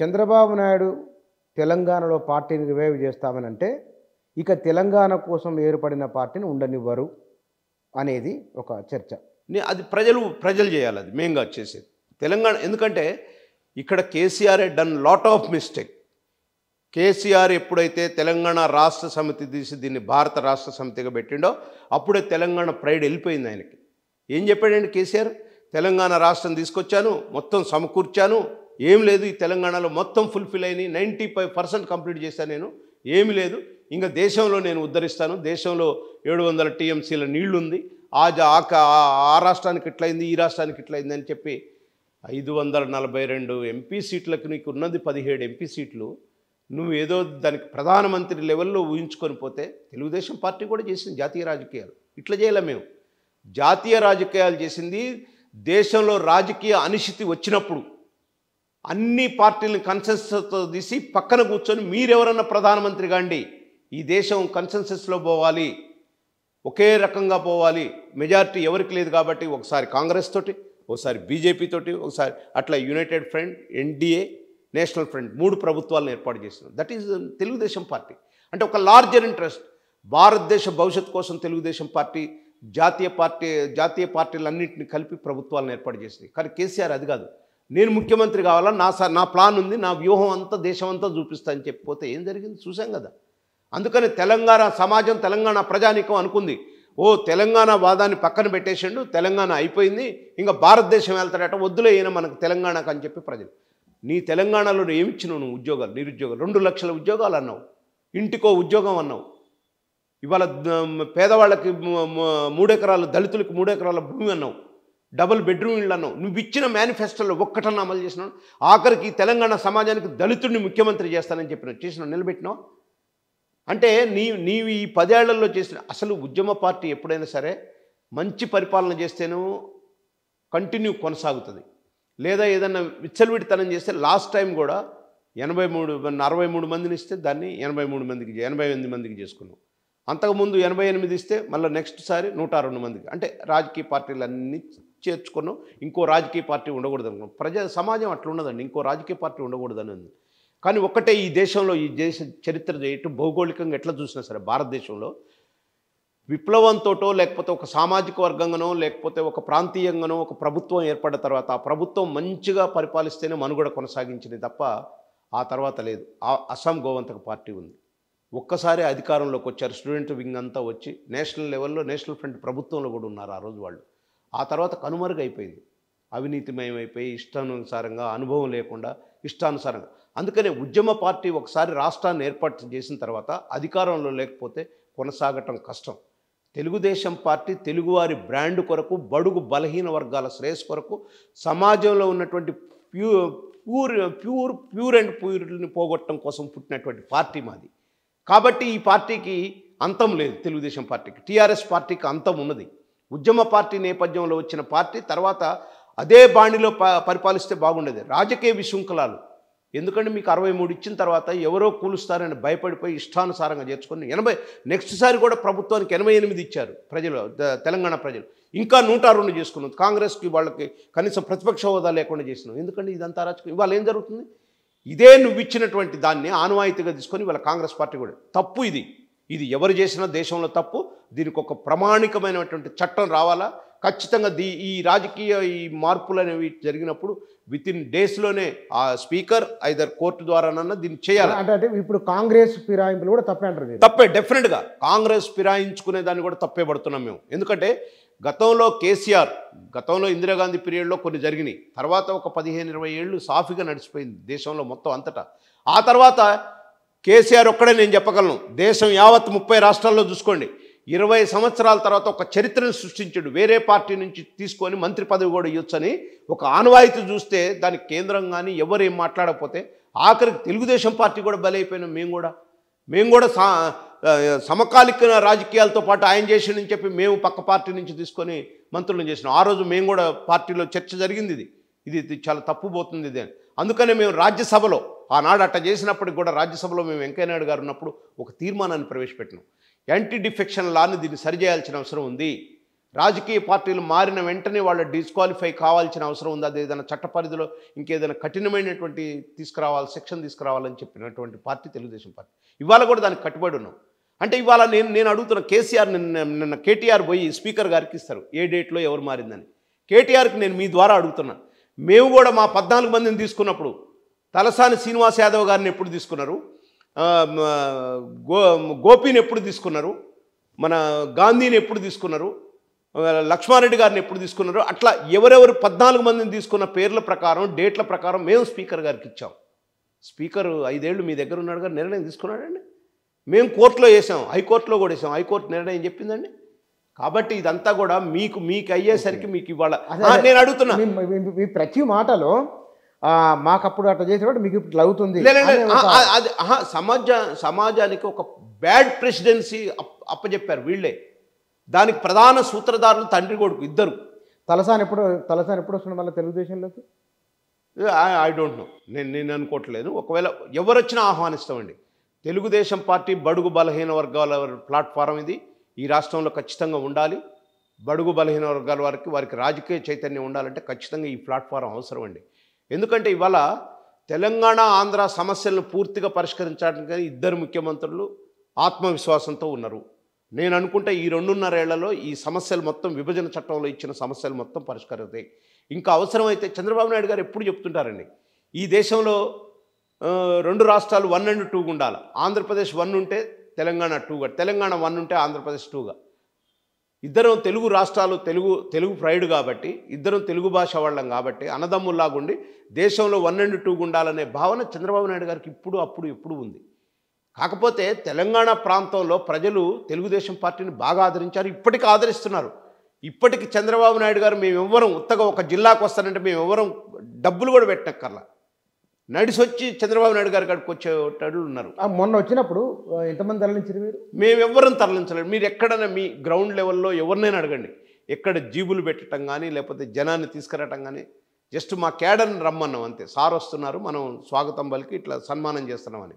చంద్రబాబు నాయుడు తెలంగాణలో పార్టీని రివైవ్ చేస్తామని అంటే ఇక తెలంగాణ కోసం ఏర్పడిన పార్టీని ఉండనివ్వరు అనేది ఒక చర్చ అది ప్రజలు ప్రజలు చేయాలి అది మేంగా చేసేది తెలంగాణ ఎందుకంటే ఇక్కడ KCR done lot of mistake KCR ఎప్పుడైతే తెలంగాణ రాష్ట్ర సమితి తీసి దీన్ని భారత రాష్ట్ర సమితిగా పెట్టిండో అప్పుడే తెలంగాణ ప్రైడ్ వెళ్ళిపోయింది ఆయనకి ఏం చెప్పాడండి కేసీఆర్ తెలంగాణ రాష్ట్రం తీసుకొచ్చాను మొత్తం సమకూర్చాను ఏం లేదు ఈ తెలంగాణలో మొత్తం ఫుల్ఫిల్ అయినాయి నైంటీ ఫైవ్ పర్సెంట్ కంప్లీట్ చేశాను నేను ఏమి లేదు ఇంకా దేశంలో నేను ఉద్ధరిస్తాను దేశంలో ఏడు వందల టీఎంసీల నీళ్లుంది ఆ ఆ రాష్ట్రానికి ఇట్లయింది ఈ రాష్ట్రానికి ఇట్లయింది అని చెప్పి ఐదు వందల నలభై రెండు ఎంపీ సీట్లకు నీకు ఉన్నది పదిహేడు ఎంపీ సీట్లు నువ్వు ఏదో దానికి ప్రధానమంత్రి లెవెల్లో ఊహించుకొని పోతే తెలుగుదేశం పార్టీ కూడా చేసింది జాతీయ రాజకీయాలు ఇట్లా చేయలే మేము జాతీయ రాజకీయాలు చేసింది దేశంలో రాజకీయ అనిశ్చితి వచ్చినప్పుడు అన్ని పార్టీలను కన్సెన్సెస్తో తీసి పక్కన కూర్చొని మీరెవరన్నా ప్రధానమంత్రి కాండి ఈ దేశం కన్సెన్సెస్లో పోవాలి ఒకే రకంగా పోవాలి మెజార్టీ ఎవరికి లేదు కాబట్టి ఒకసారి కాంగ్రెస్ తోటి ఒకసారి బీజేపీ తోటి ఒకసారి అట్లా united front NDA national front మూడు ప్రభుత్వాలను ఏర్పాటు చేసిన దట్ ఈజ్ తెలుగుదేశం పార్టీ అంటే ఒక లార్జర్ ఇంట్రెస్ట్ భారతదేశ భవిష్యత్తు కోసం తెలుగుదేశం పార్టీ జాతీయ పార్టీ జాతీయ పార్టీలన్నింటినీ కలిపి ప్రభుత్వాలను ఏర్పాటు చేసింది కానీ కేసీఆర్ అది కాదు నేను ముఖ్యమంత్రి కావాలా నా నా ప్లాన్ ఉంది నా వ్యూహం అంతా దేశం అంతా చూపిస్తా అని చెప్పిపోతే ఏం జరిగింది చూసాం కదా అందుకని తెలంగాణ సమాజం తెలంగాణ ప్రజానికం అనుకుంది ఓ తెలంగాణ వాదాన్ని పక్కన పెట్టేసిండు తెలంగాణ అయిపోయింది ఇంకా భారతదేశం వెళ్తాడట వద్దులే అయినా మనకు తెలంగాణకు అని చెప్పి ప్రజలు నీ తెలంగాణలో ఏమిచ్చినావు నువ్వు ఉద్యోగాలు నిరుద్యోగాలు రెండు లక్షల ఉద్యోగాలు అన్నావు ఇంటికో ఉద్యోగం అన్నావు ఇవాళ పేదవాళ్ళకి మూడెకరాలు దళితులకు మూడెకరాల భూమి అన్నావు డబుల్ బెడ్రూమ్ ఇళ్లను నువ్వు ఇచ్చిన మేనిఫెస్టోలో ఒక్కటన్నా అమలు చేసినావు ఆఖరికి తెలంగాణ సమాజానికి దళితుడిని ముఖ్యమంత్రి చేస్తానని చెప్పిన చేసినావు నిలబెట్టినావు అంటే నీ నీవు ఈ పదేళ్లలో చేసిన అసలు ఉద్యమ పార్టీ ఎప్పుడైనా సరే మంచి పరిపాలన చేస్తేనూ కంటిన్యూ కొనసాగుతుంది లేదా ఏదన్నా విచ్చలవిడితనం చేస్తే లాస్ట్ టైం కూడా ఎనభై మూడు అరవై మూడు మందిని ఇస్తే దాన్ని ఎనభై మూడు మందికి ఎనభై ఎనిమిది మందికి చేసుకున్నాం అంతకుముందు ఎనభై ఎనిమిది ఇస్తే మళ్ళీ నెక్స్ట్ సారి నూట రెండు మందికి అంటే రాజకీయ పార్టీలన్నీ చేర్చుకున్నాం ఇంకో రాజకీయ పార్టీ ఉండకూడదు అనుకున్నాం ప్రజా సమాజం అట్లా ఉండదండి ఇంకో రాజకీయ పార్టీ ఉండకూడదని ఉంది కానీ ఒకటే ఈ దేశంలో ఈ దేశ చరిత్ర ఎటు భౌగోళికంగా ఎట్లా చూసినా సరే భారతదేశంలో విప్లవంతోటో లేకపోతే ఒక సామాజిక వర్గంగానో లేకపోతే ఒక ప్రాంతీయంగానో ఒక ప్రభుత్వం ఏర్పడిన తర్వాత ఆ ప్రభుత్వం మంచిగా పరిపాలిస్తేనే మనుగడ కొనసాగించింది తప్ప ఆ తర్వాత లేదు ఆ అస్సాం గోవంతక పార్టీ ఉంది ఒక్కసారి అధికారంలోకి వచ్చారు స్టూడెంట్ వింగ్ అంతా వచ్చి నేషనల్ లెవెల్లో నేషనల్ ఫ్రంట్ ప్రభుత్వంలో కూడా ఉన్నారు ఆ రోజు వాళ్ళు ఆ తర్వాత కనుమరుగైపోయింది అవినీతిమయమైపోయి ఇష్టానుసారంగా అనుభవం లేకుండా ఇష్టానుసారంగా అందుకనే ఉద్యమ పార్టీ ఒకసారి రాష్ట్రాన్ని ఏర్పాటు చేసిన తర్వాత అధికారంలో లేకపోతే కొనసాగటం కష్టం తెలుగుదేశం పార్టీ తెలుగువారి బ్రాండ్ కొరకు బడుగు బలహీన వర్గాల శ్రేయస్ కొరకు సమాజంలో ఉన్నటువంటి ప్యూ ప్యూర్ ప్యూర్ ప్యూర్ అండ్ ప్యూర్ని పోగొట్టడం కోసం పుట్టినటువంటి పార్టీ మాది కాబట్టి ఈ పార్టీకి అంతం లేదు తెలుగుదేశం పార్టీకి టీఆర్ఎస్ పార్టీకి అంతం ఉన్నది ఉద్యమ పార్టీ నేపథ్యంలో వచ్చిన పార్టీ తర్వాత అదే బాణిలో పరిపాలిస్తే బాగుండేది రాజకీయ విశృంఖలాలు ఎందుకంటే మీకు అరవై మూడు ఇచ్చిన తర్వాత ఎవరో కూలుస్తారని భయపడిపోయి ఇష్టానుసారంగా చేర్చుకొని ఎనభై నెక్స్ట్ సారి కూడా ప్రభుత్వానికి ఎనభై ఎనిమిది ఇచ్చారు ప్రజలు తెలంగాణ ప్రజలు ఇంకా నూట రెండు చేసుకున్నాం కాంగ్రెస్కి వాళ్ళకి కనీసం ప్రతిపక్ష హోదా లేకుండా చేసినాం ఎందుకంటే ఇదంతా రాజకీయం ఇవాళ ఏం జరుగుతుంది ఇదే నువ్వు ఇచ్చినటువంటి దాన్ని ఆనవాయితీగా తీసుకొని వాళ్ళ కాంగ్రెస్ పార్టీ కూడా తప్పు ఇది ఇది ఎవరు చేసినా దేశంలో తప్పు దీనికి ఒక ప్రమాణికమైనటువంటి చట్టం రావాలా ఖచ్చితంగా దీ ఈ రాజకీయ ఈ మార్పులు అనేవి జరిగినప్పుడు విత్ ఇన్ డేస్లోనే ఆ స్పీకర్ ఐదర్ కోర్టు ద్వారానన్నా దీన్ని చేయాలి అంటే ఇప్పుడు కాంగ్రెస్ ఫిరాయింపులు కూడా తప్పే అంటారు తప్పే డెఫినెట్గా కాంగ్రెస్ ఫిరాయించుకునే దాన్ని కూడా తప్పే పడుతున్నాం మేము ఎందుకంటే గతంలో కేసీఆర్ గతంలో ఇందిరాగాంధీ పీరియడ్లో కొన్ని జరిగినాయి తర్వాత ఒక పదిహేను ఇరవై ఏళ్ళు సాఫీగా నడిచిపోయింది దేశంలో మొత్తం అంతటా ఆ తర్వాత కేసీఆర్ ఒక్కడే నేను చెప్పగలను దేశం యావత్ ముప్పై రాష్ట్రాల్లో చూసుకోండి ఇరవై సంవత్సరాల తర్వాత ఒక చరిత్రను సృష్టించాడు వేరే పార్టీ నుంచి తీసుకొని మంత్రి పదవి కూడా ఇవ్వచ్చని ఒక ఆనవాయితీ చూస్తే దానికి కేంద్రం కానీ ఎవరేం మాట్లాడకపోతే ఆఖరికి తెలుగుదేశం పార్టీ కూడా బలైపోయినాం మేము కూడా మేము కూడా సమకాలిక రాజకీయాలతో పాటు ఆయన చేసిండని చెప్పి మేము పక్క పార్టీ నుంచి తీసుకొని మంత్రులను చేసినాం ఆ రోజు మేము కూడా పార్టీలో చర్చ జరిగింది ఇది ఇది చాలా తప్పు పోతుంది ఇది అందుకనే మేము రాజ్యసభలో ఆనాడు అట్ట చేసినప్పటికి కూడా రాజ్యసభలో మేము వెంకయ్యనాయుడు గారు ఉన్నప్పుడు ఒక తీర్మానాన్ని ప్రవేశపెట్టినాం యాంటీ డిఫెక్షన్ లాని దీన్ని సరిచేయాల్సిన అవసరం ఉంది రాజకీయ పార్టీలు మారిన వెంటనే వాళ్ళు డిస్క్వాలిఫై కావాల్సిన అవసరం ఉంది అది ఏదైనా చట్ట పరిధిలో ఇంకేదైనా కఠినమైనటువంటి తీసుకురావాలి సెక్షన్ తీసుకురావాలని చెప్పినటువంటి పార్టీ తెలుగుదేశం పార్టీ ఇవాళ కూడా దానికి కట్టుబడి ఉన్నాం అంటే ఇవాళ నేను నేను అడుగుతున్న కేసీఆర్ నిన్న నిన్న కేటీఆర్ పోయి స్పీకర్ గారికి ఇస్తారు ఏ డేట్లో ఎవరు మారిందని కేటీఆర్కి నేను మీ ద్వారా అడుగుతున్నా మేము కూడా మా పద్నాలుగు మందిని తీసుకున్నప్పుడు తలసాని శ్రీనివాస్ యాదవ్ గారిని ఎప్పుడు తీసుకున్నారు గో గోపిని ఎప్పుడు తీసుకున్నారు మన గాంధీని ఎప్పుడు తీసుకున్నారు లక్ష్మారెడ్డి గారిని ఎప్పుడు తీసుకున్నారు అట్లా ఎవరెవరు పద్నాలుగు మందిని తీసుకున్న పేర్ల ప్రకారం డేట్ల ప్రకారం మేము స్పీకర్ గారికి ఇచ్చాం స్పీకర్ ఐదేళ్ళు మీ దగ్గర ఉన్నాడు గారు నిర్ణయం తీసుకున్నాడండి మేము కోర్టులో వేసాం హైకోర్టులో కూడా వేసాం హైకోర్టు నిర్ణయం చెప్పిందండి కాబట్టి ఇదంతా కూడా మీకు మీకు అయ్యేసరికి మీకు ఇవాళ నేను అడుగుతున్నా మీ ప్రతి మాటలో మాకప్పుడు అట్లా చేసేవాడు మీకు ఇప్పుడు అవుతుంది అది సమాజ సమాజానికి ఒక బ్యాడ్ ప్రెసిడెన్సీ అప్పచెప్పారు వీళ్ళే దానికి ప్రధాన సూత్రధారులు తండ్రి కొడుకు ఇద్దరు తలసాని ఎప్పుడు తలసాని ఎప్పుడు వస్తుంది మళ్ళీ తెలుగుదేశంలోకి ఐ డోంట్ నో నేను నేను అనుకోవట్లేదు ఒకవేళ ఎవరు వచ్చినా ఆహ్వానిస్తామండి తెలుగుదేశం పార్టీ బడుగు బలహీన వర్గాల ప్లాట్ఫారం ఇది ఈ రాష్ట్రంలో ఖచ్చితంగా ఉండాలి బడుగు బలహీన వర్గాల వారికి వారికి రాజకీయ చైతన్యం ఉండాలంటే ఖచ్చితంగా ఈ ప్లాట్ఫారం అవసరం అండి ఎందుకంటే ఇవాళ తెలంగాణ ఆంధ్ర సమస్యలను పూర్తిగా పరిష్కరించడానికి ఇద్దరు ముఖ్యమంత్రులు ఆత్మవిశ్వాసంతో ఉన్నారు నేను అనుకుంటే ఈ రెండున్నరేళ్లలో ఈ సమస్యలు మొత్తం విభజన చట్టంలో ఇచ్చిన సమస్యలు మొత్తం పరిష్కరవుతాయి ఇంకా అవసరమైతే చంద్రబాబు నాయుడు గారు ఎప్పుడు చెప్తుంటారండి ఈ దేశంలో రెండు రాష్ట్రాలు వన్ అండ్ టూగా ఉండాలి ఆంధ్రప్రదేశ్ వన్ ఉంటే తెలంగాణ టూగా తెలంగాణ వన్ ఉంటే ఆంధ్రప్రదేశ్ టూగా ఇద్దరం తెలుగు రాష్ట్రాలు తెలుగు తెలుగు ప్రైడ్ కాబట్టి ఇద్దరం తెలుగు భాష వాళ్ళం కాబట్టి అన్నదమ్ముల్లాగుండి దేశంలో వన్ అండ్ టూ ఉండాలనే భావన చంద్రబాబు నాయుడు గారికి ఇప్పుడు అప్పుడు ఎప్పుడు ఉంది కాకపోతే తెలంగాణ ప్రాంతంలో ప్రజలు తెలుగుదేశం పార్టీని బాగా ఆదరించారు ఇప్పటికీ ఆదరిస్తున్నారు ఇప్పటికి చంద్రబాబు నాయుడు గారు మేము ఎవ్వరం ఉత్తగా ఒక జిల్లాకు వస్తానంటే మేము ఎవ్వరం డబ్బులు కూడా పెట్టక్కర్లా నడిసొచ్చి చంద్రబాబు నాయుడు గారి కాడికి వచ్చేటట్లు ఉన్నారు మొన్న వచ్చినప్పుడు ఎంతమంది తరలించారు మీరు మేము ఎవరిని తరలించలేదు మీరు ఎక్కడైనా మీ గ్రౌండ్ లెవెల్లో ఎవరినైనా అడగండి ఎక్కడ జీబులు పెట్టడం కానీ లేకపోతే జనాన్ని తీసుకురావటం కానీ జస్ట్ మా కేడర్ని రమ్మన్నాం అంతే సార్ వస్తున్నారు మనం స్వాగతం పలికి ఇట్లా సన్మానం చేస్తున్నామని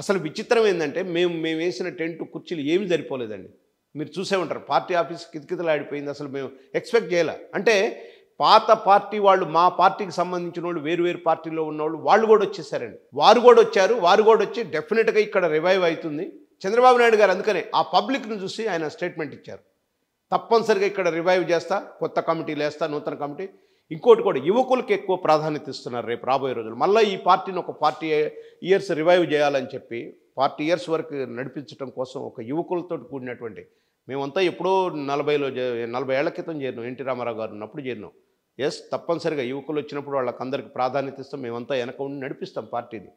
అసలు విచిత్రం ఏంటంటే మేము మేము వేసిన టెంట్ కుర్చీలు ఏమి సరిపోలేదండి మీరు చూసే ఉంటారు పార్టీ ఆఫీస్ ఆడిపోయింది అసలు మేము ఎక్స్పెక్ట్ చేయలే అంటే పాత పార్టీ వాళ్ళు మా పార్టీకి సంబంధించిన వాళ్ళు వేరు వేరు పార్టీలో ఉన్నవాళ్ళు వాళ్ళు కూడా వచ్చేసారండి వారు కూడా వచ్చారు వారు కూడా వచ్చి డెఫినెట్గా ఇక్కడ రివైవ్ అవుతుంది చంద్రబాబు నాయుడు గారు అందుకనే ఆ పబ్లిక్ను చూసి ఆయన స్టేట్మెంట్ ఇచ్చారు తప్పనిసరిగా ఇక్కడ రివైవ్ చేస్తా కొత్త కమిటీలు వేస్తా నూతన కమిటీ ఇంకోటి కూడా యువకులకి ఎక్కువ ప్రాధాన్యత ఇస్తున్నారు రేపు రాబోయే రోజులు మళ్ళీ ఈ పార్టీని ఒక పార్టీ ఇయర్స్ రివైవ్ చేయాలని చెప్పి పార్టీ ఇయర్స్ వరకు నడిపించడం కోసం ఒక యువకులతో కూడినటువంటి మేమంతా ఎప్పుడో నలభైలో నలభై ఏళ్ల క్రితం చేరినాం ఎన్టీ రామారావు గారు ఉన్నప్పుడు చేరినాం ఎస్ తప్పనిసరిగా యువకులు వచ్చినప్పుడు వాళ్ళకి ప్రాధాన్యత ఇస్తాం మేమంతా వెనక ఉండి నడిపిస్తాం పార్టీని